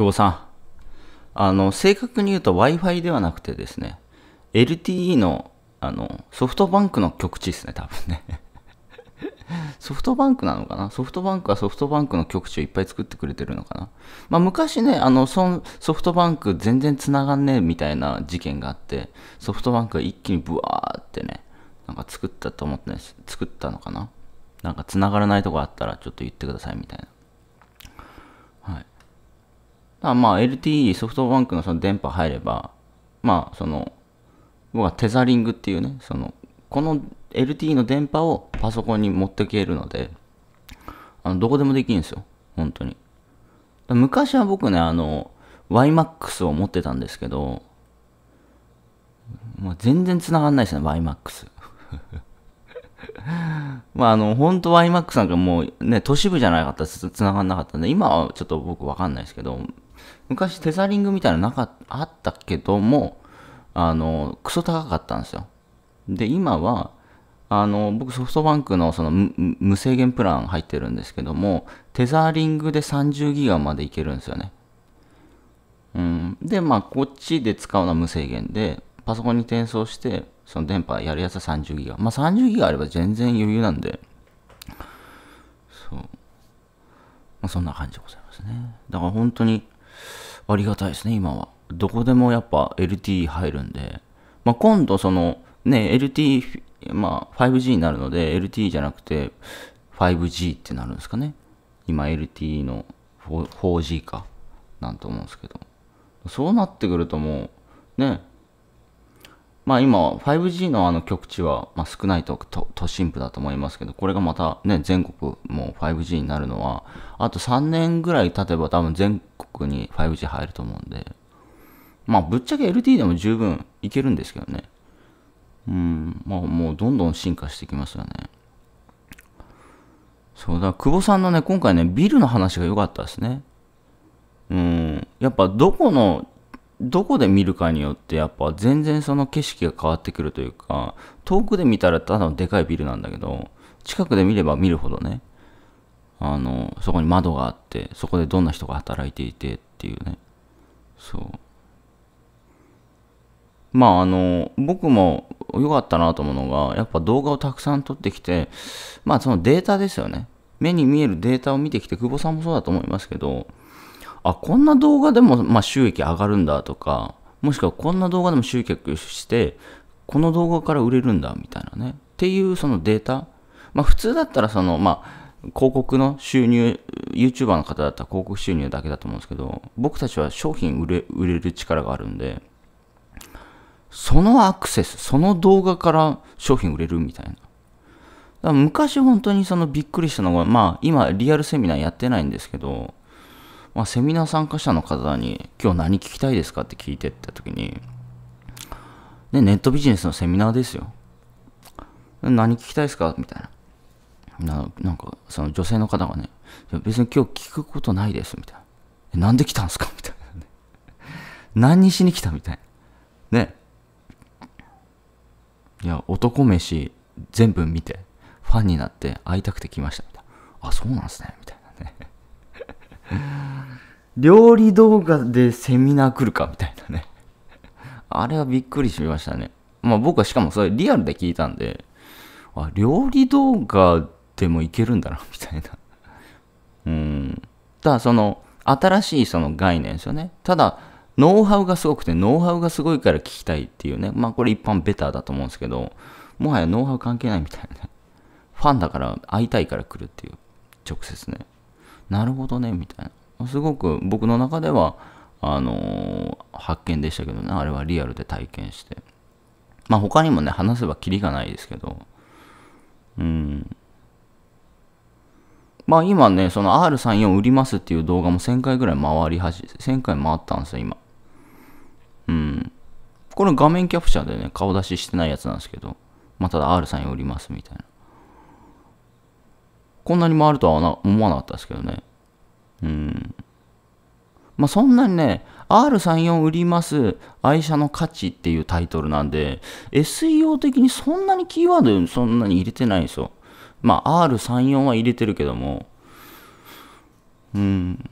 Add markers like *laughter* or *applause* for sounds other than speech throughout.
久保さん。あの、正確に言うと Wi-Fi ではなくてですね、LTE の、あの、ソフトバンクの局地ですね、多分ね。*laughs* ソフトバンクなのかなソフトバンクはソフトバンクの局地をいっぱい作ってくれてるのかなまあ昔ね、あの、ソフトバンク全然繋がんねえみたいな事件があって、ソフトバンクが一気にブワーってね、なんか作ったと思って、ね、作ったのかななんか繋がらないとこあったらちょっと言ってくださいみたいな。だまあ LTE ソフトバンクのその電波入れば、まあその、僕はテザリングっていうね、その、この LTE の電波をパソコンに持ってけるので、あの、どこでもできるんですよ。本当に。昔は僕ね、あの、YMAX を持ってたんですけど、まあ、全然繋がんないですね、YMAX。*laughs* まああの、本当と YMAX なんかもうね、都市部じゃなかったら繋がんなかったんで、今はちょっと僕わかんないですけど、昔テザリングみたいなのなかあったけども、あの、クソ高かったんですよ。で、今は、あの、僕ソフトバンクのその無制限プラン入ってるんですけども、テザリングで30ギガまでいけるんですよね。うん。で、まあ、こっちで使うのは無制限で、パソコンに転送して、その電波やるやつは30ギガ。まあ、30ギガあれば全然余裕なんで、そう。まあ、そんな感じでございますね。だから本当に、ありがたいですね、今は。どこでもやっぱ LTE 入るんで、まあ、今度その、ね、LTE、まあ、5G になるので、LTE じゃなくて 5G ってなるんですかね。今 LTE の 4G か、なんと思うんですけど。そうなってくるともう、ね、まあ今、5G のあの局地は、まあ、少ないと都心部だと思いますけど、これがまたね、全国も 5G になるのは、あと3年ぐらい経てば多分全国に 5G 入ると思うんで、まあぶっちゃけ l t でも十分いけるんですけどね。うん、まあもうどんどん進化してきますよね。そうだ、久保さんのね、今回ね、ビルの話が良かったですね。うん、やっぱどこのどこで見るかによってやっぱ全然その景色が変わってくるというか遠くで見たらただのでかいビルなんだけど近くで見れば見るほどねあのそこに窓があってそこでどんな人が働いていてっていうねそうまああの僕も良かったなと思うのがやっぱ動画をたくさん撮ってきてまあそのデータですよね目に見えるデータを見てきて久保さんもそうだと思いますけどあ、こんな動画でも、まあ、収益上がるんだとか、もしくはこんな動画でも集客して、この動画から売れるんだみたいなね。っていうそのデータ。まあ普通だったらその、まあ、広告の収入、YouTuber の方だったら広告収入だけだと思うんですけど、僕たちは商品売れ売れる力があるんで、そのアクセス、その動画から商品売れるみたいな。だ昔本当にそのびっくりしたのが、まあ今リアルセミナーやってないんですけど、まあ、セミナー参加者の方に今日何聞きたいですかって聞いてった時に、ね、ネットビジネスのセミナーですよ。何聞きたいですかみたいな。ななんか、その女性の方がね、別に今日聞くことないです、みたいな。なんで来たんですかみたいな、*laughs* 何にしに来たみたいな。ね。いや、男飯全部見て、ファンになって会いたくて来ました、みたいな。あ、そうなんすね、みたいなね。料理動画でセミナー来るかみたいなね *laughs* あれはびっくりしましたね。まあ僕はしかもそれリアルで聞いたんで、あ、料理動画でもいけるんだな、みたいな *laughs* うん。ただその、新しいその概念ですよね。ただ、ノウハウがすごくて、ノウハウがすごいから聞きたいっていうね。まあこれ一般ベターだと思うんですけど、もはやノウハウ関係ないみたいな。ファンだから会いたいから来るっていう。直接ね。なるほどね、みたいな。すごく僕の中ではあのー、発見でしたけどねあれはリアルで体験してまあ他にもね話せばキリがないですけどうんまあ今ねその R34 売りますっていう動画も1000回ぐらい回り始め1000回回ったんですよ今うんこれ画面キャプチャーでね顔出ししてないやつなんですけどまあただ R34 売りますみたいなこんなに回るとは思わなかったですけどねうん。まあ、そんなにね、R34 売ります愛車の価値っていうタイトルなんで、SEO 的にそんなにキーワードそんなに入れてないんですよ。まあ、R34 は入れてるけども、うん。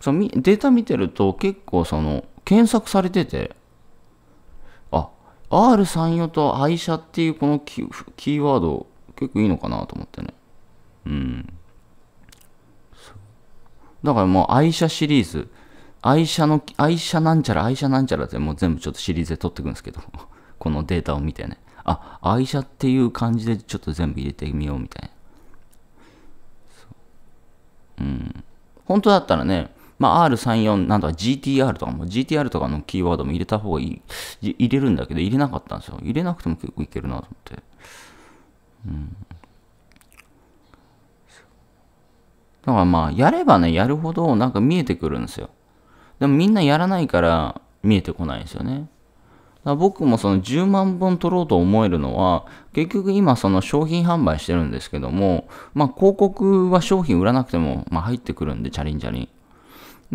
そのデータ見てると結構その検索されてて、あ、R34 と愛車っていうこのキーワード結構いいのかなと思ってね。うん。だからもう愛車シリーズ、愛車の、愛車なんちゃら、愛車なんちゃらってもう全部ちょっとシリーズで撮っていくんですけど、*laughs* このデータを見てね。あ、愛車っていう感じでちょっと全部入れてみようみたいな。ううん。本当だったらね、まあ、R34 なんとか GTR とかも GTR とかのキーワードも入れた方がいい入れるんだけど入れなかったんですよ入れなくても結構いけるなと思って、うん、だからまあ、やればね、やるほどなんか見えてくるんですよ。でもみんなやらないから見えてこないんですよね。僕もその10万本取ろうと思えるのは、結局今その商品販売してるんですけども、まあ広告は商品売らなくても、まあ、入ってくるんで、チャリンチャリン。だか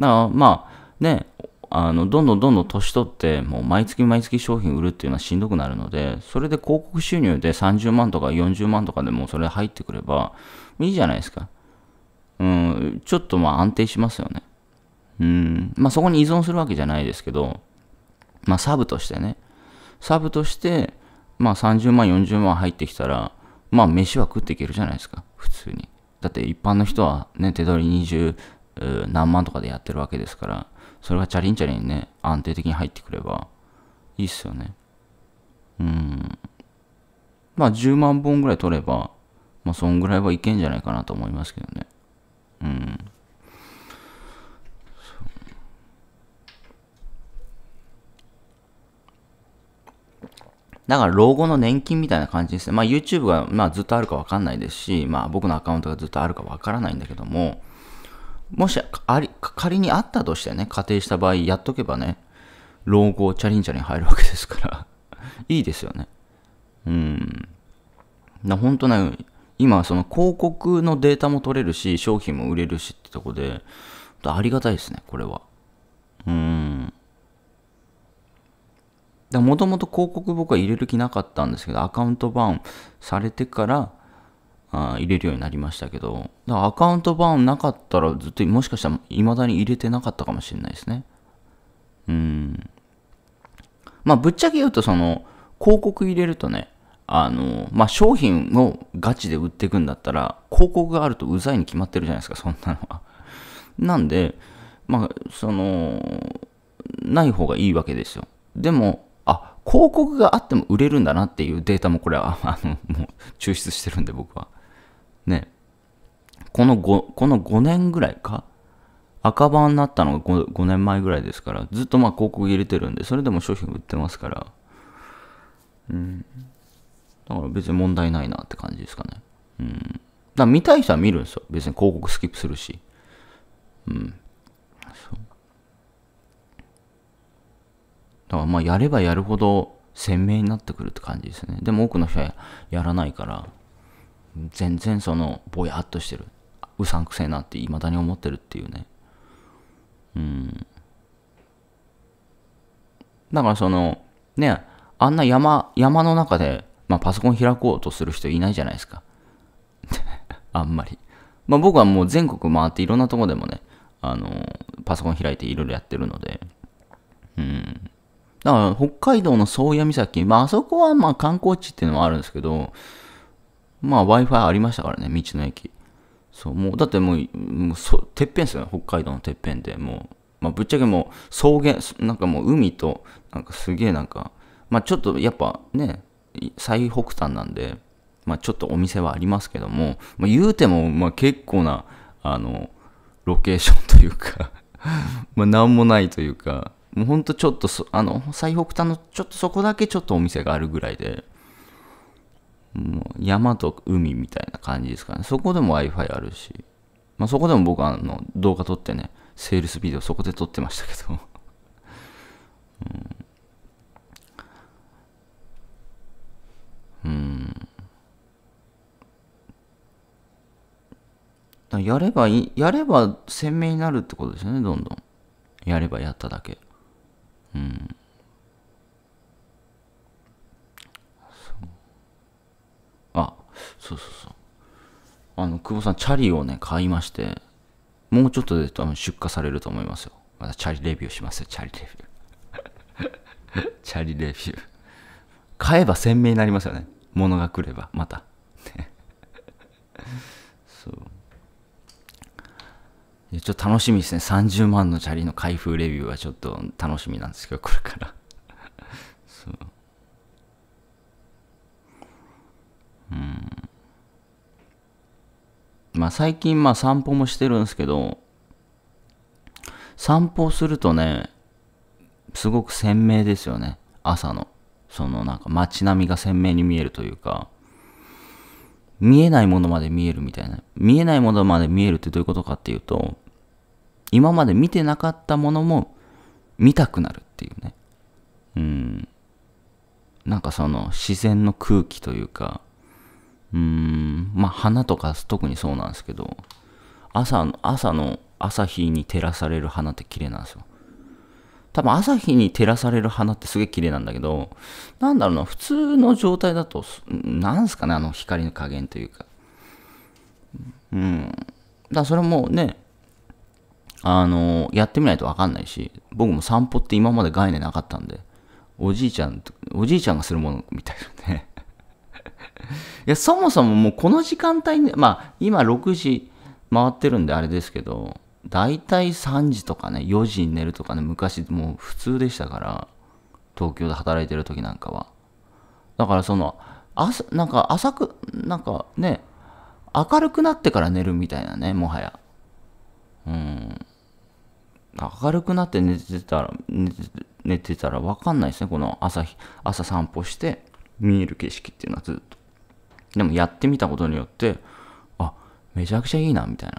らまあね、あの、どんどんどんどん年取って、もう毎月毎月商品売るっていうのはしんどくなるので、それで広告収入で30万とか40万とかでもそれ入ってくればいいじゃないですか。うん、ちょっとまあ安定しますよね。うん、まあそこに依存するわけじゃないですけど、まあサブとしてね、サブとして、まあ30万、40万入ってきたら、まあ飯は食っていけるじゃないですか、普通に。だって一般の人はね、手取り20何万とかでやってるわけですから、それがチャリンチャリンね、安定的に入ってくれば、いいっすよね。うん。まあ10万本ぐらい取れば、まあそんぐらいはいけんじゃないかなと思いますけどね。だから老後の年金みたいな感じですね。まあ YouTube が、まあ、ずっとあるかわかんないですし、まあ僕のアカウントがずっとあるかわからないんだけども、もしあり仮にあったとしてね、仮定した場合、やっとけばね、老後チャリンチャリン入るわけですから *laughs* いいですよね。うん。な、当んとね、今、その広告のデータも取れるし、商品も売れるしってとこで、ありがたいですね、これは。うん。もともと広告僕は入れる気なかったんですけど、アカウントバウンされてからあ入れるようになりましたけど、だからアカウントバウンなかったらずっともしかしたら未だに入れてなかったかもしれないですね。うん。まあぶっちゃけ言うとその広告入れるとね、あの、まあ商品をガチで売っていくんだったら広告があるとうざいに決まってるじゃないですか、そんなのは。なんで、まあその、ない方がいいわけですよ。でも、広告があっても売れるんだなっていうデータもこれは、あの、もう抽出してるんで僕は。ね。この5、この5年ぐらいか赤版になったのが 5, 5年前ぐらいですから、ずっとまあ広告入れてるんで、それでも商品売ってますから。うん。だから別に問題ないなって感じですかね。うん。だ見たい人は見るんですよ。別に広告スキップするし。うん。だからまあやればやるほど鮮明になってくるって感じですね。でも多くの人はやらないから、全然そのぼやっとしてる。うさんくせえなって未だに思ってるっていうね。うん。だからその、ね、あんな山、山の中で、まあ、パソコン開こうとする人いないじゃないですか。*laughs* あんまり。まあ、僕はもう全国回っていろんなとこでもね、あの、パソコン開いていろいろやってるので、うん。だから北海道の宗谷岬、まああそこはまあ観光地っていうのもあるんですけど、まあ Wi-Fi ありましたからね、道の駅。そう、もう、だってもう、もうそてっぺんですよね、北海道のてっぺんで、もう、まあぶっちゃけもう草原、なんかもう海と、なんかすげえなんか、まあちょっとやっぱね、最北端なんで、まあちょっとお店はありますけども、まあ、言うても、まあ結構な、あの、ロケーションというか *laughs* まあなんもないというか、もうほんとちょっとあの、最北端のちょっとそこだけちょっとお店があるぐらいで、もう山と海みたいな感じですかね。そこでも Wi-Fi あるし、まあ、そこでも僕はあの動画撮ってね、セールスビデオそこで撮ってましたけど、*laughs* うん。うん。やればいい、やれば鮮明になるってことですよね、どんどん。やればやっただけ。うん。あ、そうそうそう。あの、久保さん、チャリをね、買いまして、もうちょっとで多分出荷されると思いますよ。またチャリレビューしますよ、チャリレビュー。*laughs* チャリレビュー。買えば鮮明になりますよね。物が来れば、また。ちょっと楽しみですね。30万のチャリの開封レビューはちょっと楽しみなんですけど、これから *laughs* そう。うん。まあ最近まあ散歩もしてるんですけど、散歩するとね、すごく鮮明ですよね。朝の。そのなんか街並みが鮮明に見えるというか、見えないものまで見えるみたいな。見えないものまで見えるってどういうことかっていうと、今まで見てなかったものも見たくなるっていうね。うん。なんかその自然の空気というか、うーん、まあ花とか特にそうなんですけど、朝の、朝の朝日に照らされる花って綺麗なんですよ。多分朝日に照らされる花ってすげえ綺麗なんだけど、なんだろうな、普通の状態だと、なんすかね、あの光の加減というか。うん。だからそれもね、あの、やってみないとわかんないし、僕も散歩って今まで概念なかったんで、おじいちゃん、おじいちゃんがするものみたいなね。*laughs* いや、そもそももうこの時間帯に、まあ、今6時回ってるんであれですけど、だいたい3時とかね、4時に寝るとかね、昔もう普通でしたから、東京で働いてる時なんかは。だからその、朝、なんか浅く、なんかね、明るくなってから寝るみたいなね、もはや。うん。明るくなって寝てたら、寝て寝てたら分かんないですね。この朝、朝散歩して見える景色っていうのはずっと。でもやってみたことによって、あ、めちゃくちゃいいな、みたい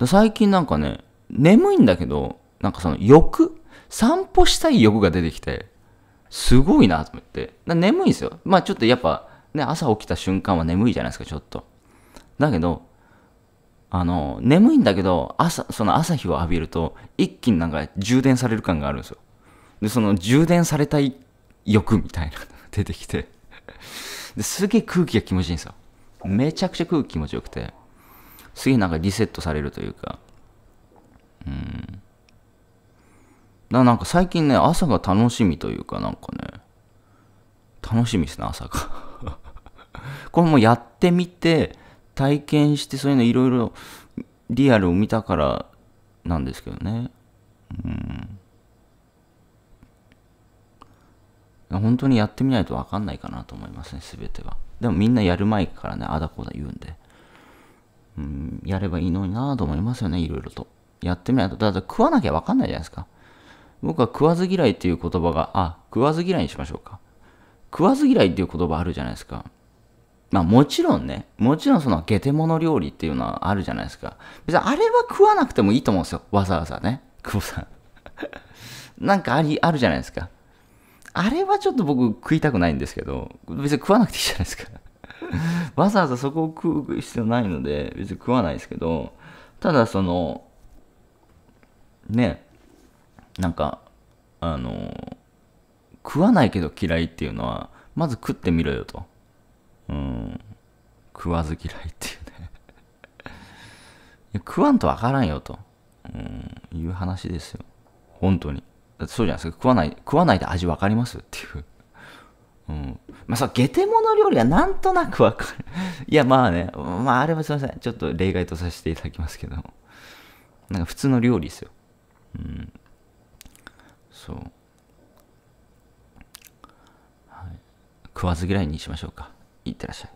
な。最近なんかね、眠いんだけど、なんかその欲、散歩したい欲が出てきて、すごいなと思って。眠いんですよ。まあちょっとやっぱ、ね、朝起きた瞬間は眠いじゃないですか、ちょっと。だけど、あの、眠いんだけど、朝、その朝日を浴びると、一気になんか充電される感があるんですよ。で、その充電されたい欲みたいなのが *laughs* 出てきてですげえ空気が気持ちいいんですよ。めちゃくちゃ空気気持ちよくて、すげえなんかリセットされるというか、うん。だなんか最近ね、朝が楽しみというか、なんかね、楽しみですね、朝が *laughs* これもやってみて、体験してそういうのいろいろリアルを見たからなんですけどね。うん。本当にやってみないと分かんないかなと思いますね、すべては。でもみんなやる前からね、あだこだ言うんで。うん、やればいいのになぁと思いますよね、いろいろと。やってみないと。だって食わなきゃ分かんないじゃないですか。僕は食わず嫌いっていう言葉が、あ、食わず嫌いにしましょうか。食わず嫌いっていう言葉あるじゃないですか。まあもちろんね、もちろんそのゲテモノ料理っていうのはあるじゃないですか。別にあれは食わなくてもいいと思うんですよ。わざわざね。久保さん。*laughs* なんかあり、あるじゃないですか。あれはちょっと僕食いたくないんですけど、別に食わなくていいじゃないですか。*laughs* わざわざそこを食う必要ないので、別に食わないですけど、ただその、ね、なんか、あの、食わないけど嫌いっていうのは、まず食ってみろよと。うん、食わず嫌いっていうねいや食わんとわからんよと、うん、いう話ですよ。本当に。だってそうじゃないですか。食わない、食わないで味わかりますっていう。うん。まあ、そう、ゲテモノ料理はなんとなくわかる。いや、まあね、まあ、あれはすいません。ちょっと例外とさせていただきますけどなんか普通の料理ですよ。うん。そう。はい、食わず嫌いにしましょうか。いってらっしゃい。